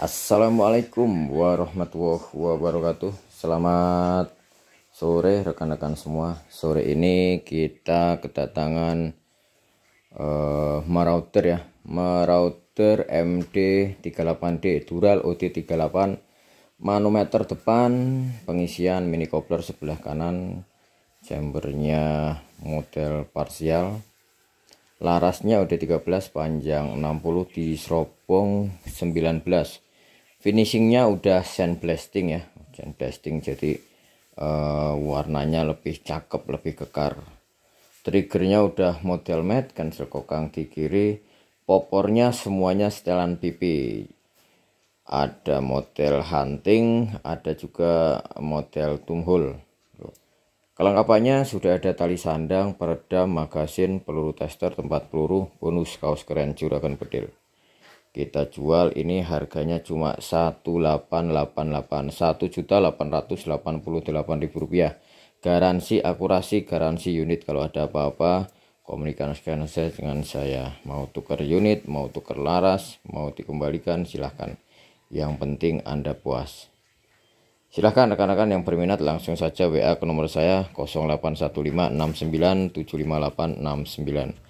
Assalamualaikum warahmatullahi wabarakatuh Selamat sore rekan-rekan semua Sore ini kita kedatangan uh, eh, Merouter ya marouter MD38D Dural OT38 Manometer depan Pengisian mini coupler sebelah kanan Chambernya model parsial Larasnya OD13 panjang 60 di serobong 19 finishingnya udah blasting ya blasting jadi uh, warnanya lebih cakep lebih kekar triggernya udah model matte cancel kokang di kiri popornya semuanya setelan pipi ada model hunting ada juga model tumhul kelengkapannya sudah ada tali sandang peredam magasin peluru tester tempat peluru bonus kaos keren juragan bedil kita jual ini harganya cuma 1888 1.888.000 rupiah garansi akurasi garansi unit kalau ada apa-apa komunikasikan saya dengan saya mau tukar unit mau tukar laras mau dikembalikan silahkan yang penting anda puas silahkan rekan-rekan yang berminat langsung saja WA ke nomor saya 0815 6975869